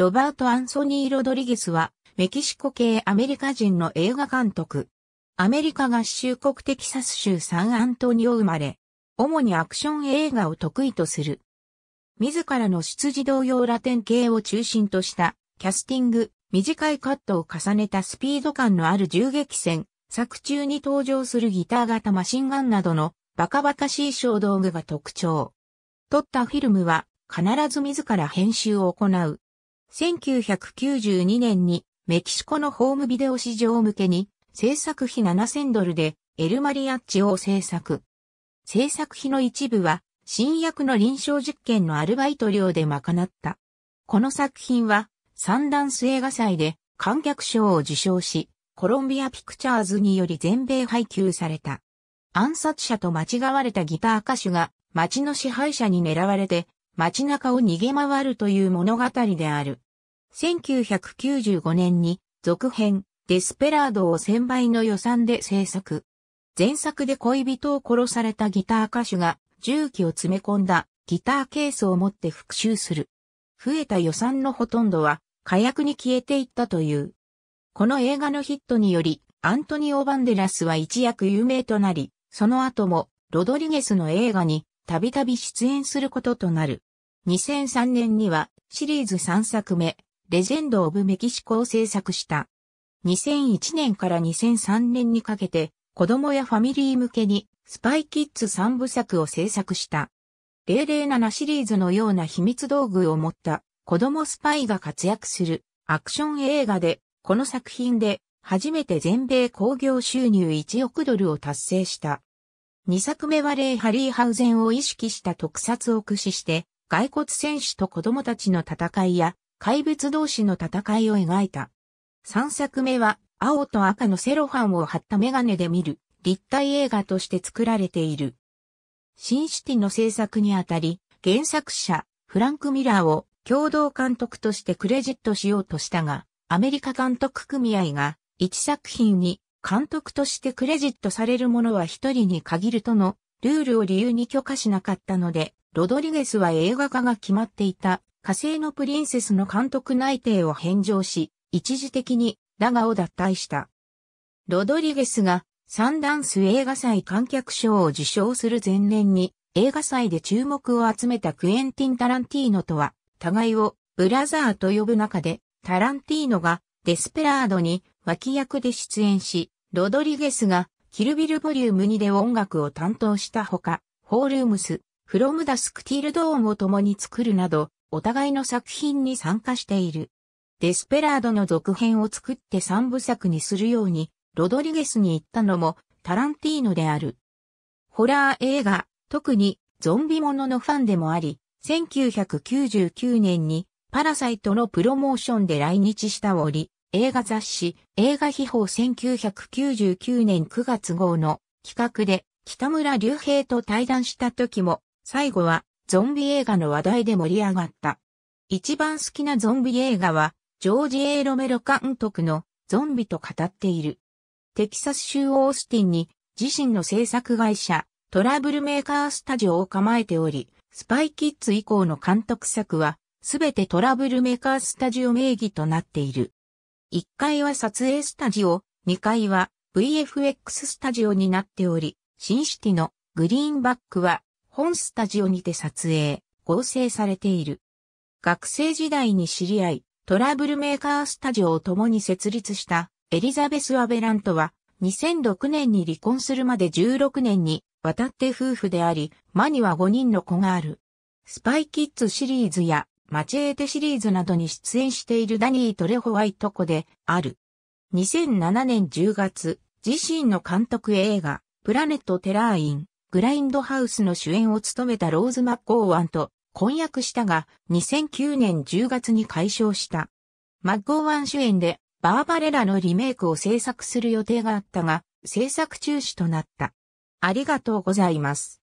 ロバート・アンソニー・ロドリゲスは、メキシコ系アメリカ人の映画監督。アメリカ合衆国テキサス州サンアントニオ生まれ、主にアクション映画を得意とする。自らの出自同様ラテン系を中心としたキャスティング、短いカットを重ねたスピード感のある銃撃戦、作中に登場するギター型マシンガンなどのバカバカしい小道具が特徴。撮ったフィルムは必ず自ら編集を行う。1992年にメキシコのホームビデオ市場向けに制作費7000ドルでエルマリアッチを制作。制作費の一部は新薬の臨床実験のアルバイト料で賄った。この作品はサンダンス映画祭で観客賞を受賞し、コロンビアピクチャーズにより全米配給された。暗殺者と間違われたギター歌手が街の支配者に狙われて街中を逃げ回るという物語である。1995年に続編デスペラードを1000倍の予算で制作。前作で恋人を殺されたギター歌手が銃器を詰め込んだギターケースを持って復讐する。増えた予算のほとんどは火薬に消えていったという。この映画のヒットにより、アントニオ・バンデラスは一躍有名となり、その後もロドリゲスの映画にたびたび出演することとなる。2003年にはシリーズ3作目、レジェンド・オブ・メキシコを制作した。2001年から2003年にかけて、子供やファミリー向けに、スパイキッズ3部作を制作した。007シリーズのような秘密道具を持った子供スパイが活躍するアクション映画で、この作品で初めて全米興行収入1億ドルを達成した。2作目はレイ・ハリーハウゼンを意識した特撮を駆使して、骸骨戦士と子供たちの戦いや怪物同士の戦いを描いた。三作目は、青と赤のセロファンを貼ったメガネで見る、立体映画として作られている。シンシティの制作にあたり、原作者、フランク・ミラーを共同監督としてクレジットしようとしたが、アメリカ監督組合が一作品に監督としてクレジットされるものは一人に限るとのルールを理由に許可しなかったので、ロドリゲスは映画化が決まっていた火星のプリンセスの監督内定を返上し、一時的にラガを脱退した。ロドリゲスがサンダンス映画祭観客賞を受賞する前年に映画祭で注目を集めたクエンティン・タランティーノとは互いをブラザーと呼ぶ中でタランティーノがデスペラードに脇役で出演し、ロドリゲスがキルビルボリューム2で音楽を担当したほか、ホールームス、フロムダスクティールドーンを共に作るなど、お互いの作品に参加している。デスペラードの続編を作って三部作にするように、ロドリゲスに行ったのもタランティーノである。ホラー映画、特にゾンビもののファンでもあり、1999年にパラサイトのプロモーションで来日した折、映画雑誌、映画秘宝1999年9月号の企画で北村隆平と対談した時も、最後はゾンビ映画の話題で盛り上がった。一番好きなゾンビ映画は、ジョージ・エーロメロ監督のゾンビと語っている。テキサス州オースティンに自身の制作会社、トラブルメーカースタジオを構えており、スパイキッズ以降の監督作は、すべてトラブルメーカースタジオ名義となっている。1階は撮影スタジオ、2階は VFX スタジオになっており、新シティのグリーンバックは本スタジオにて撮影、合成されている。学生時代に知り合い、トラブルメーカースタジオを共に設立したエリザベス・アベラントは2006年に離婚するまで16年に渡って夫婦であり、間には5人の子がある。スパイキッズシリーズやマチエーテシリーズなどに出演しているダニー・トレホワイト子である。2007年10月、自身の監督映画、プラネット・テラーイン、グラインドハウスの主演を務めたローズ・マッゴーワンと婚約したが、2009年10月に解消した。マッゴーワン主演で、バーバレラのリメイクを制作する予定があったが、制作中止となった。ありがとうございます。